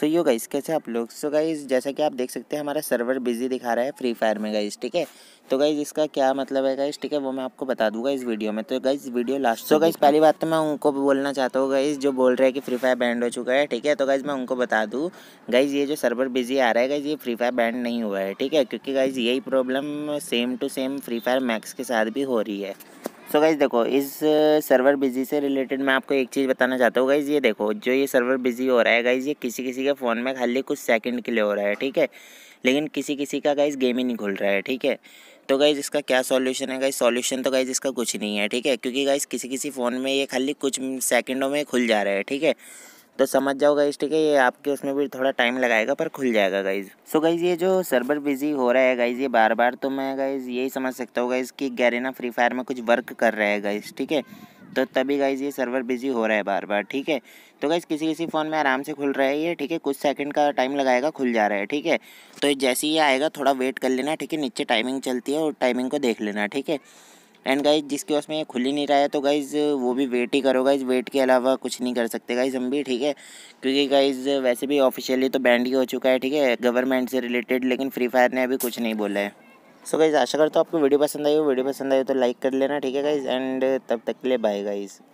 सो yo guys कैसे आप लोग सो गाइस जैसा कि आप देख सकते हैं हमारा सर्वर बिजी दिखा रहा है फ्री फायर में गाइस ठीक है तो गाइज इसका क्या मतलब है गाइज ठीक है वो मैं आपको बता दूंगा इस वीडियो में तो guys video last so guys पहली बात तो मैं उनको भी बोलना चाहता हूँ गाइज जो बोल रहे हैं कि फ्री फायर बैंड हो चुका है ठीक है तो गाइज मैं उनको बता दूँ गाइज ये जो सर्वर बिजी आ रहा है गाइज ये फ्री फायर बैंड नहीं हुआ है ठीक है क्योंकि गाइज यही problem same to same free fire max के साथ भी हो रही है सो गाइज़ देखो इस सर्वर बिजी से रिलेटेड मैं आपको एक चीज़ बताना चाहता हूँ गाइज़ ये देखो जो ये सर्वर बिजी हो रहा है गाइज़ ये किसी किसी के फ़ोन में खाली कुछ सेकंड के लिए हो रहा है ठीक है लेकिन किसी किसी का गाइज़ गेम ही नहीं खुल रहा है ठीक है तो गाइज़ इसका क्या सॉल्यूशन है गाइज़ सॉल्यूशन तो गाइज़ इसका कुछ नहीं है ठीक है क्योंकि गाइज़ किसी किसी फ़ोन में ये खाली कुछ सेकंडों में खुल जा रहा है ठीक है तो समझ जाओ गाइज ठीक है ये आपके उसमें भी थोड़ा टाइम लगाएगा पर खुल जाएगा गाइज सो गाइज ये जो सर्वर बिजी हो रहा है गाइज ये बार बार तो मैं गाइज यही समझ सकता हूँ गाइज कि गैरेना फ्री फायर में कुछ वर्क कर रहा है गाइज ठीक है तो तभी गाइज ये सर्वर बिजी हो रहा है बार बार ठीक है तो गाइज किसी किसी फ़ोन में आराम से खुल रहा है ये ठीक है कुछ सेकंड का टाइम लगाएगा खुल जा रहा है ठीक है तो जैसे ही आएगा थोड़ा वेट कर लेना ठीक है नीचे टाइमिंग चलती है और टाइमिंग को देख लेना ठीक है एंड गाइज जिसके उसमें खुल ही नहीं रहा है तो गाइज़ वो भी वेट ही करो गाइज़ वेट के अलावा कुछ नहीं कर सकते गाइज़ हम भी ठीक है क्योंकि गाइज़ वैसे भी ऑफिशियली तो बैंड ही हो चुका है ठीक है गवर्नमेंट से रिलेटेड लेकिन फ्री फायर ने अभी कुछ नहीं बोला है सो गाइज़ आशा करता हूँ आपको वीडियो पसंद आई हो वीडियो पसंद आई हो तो लाइक कर लेना ठीक है गाइज़ एंड तब तक के लिए बाय गाइज़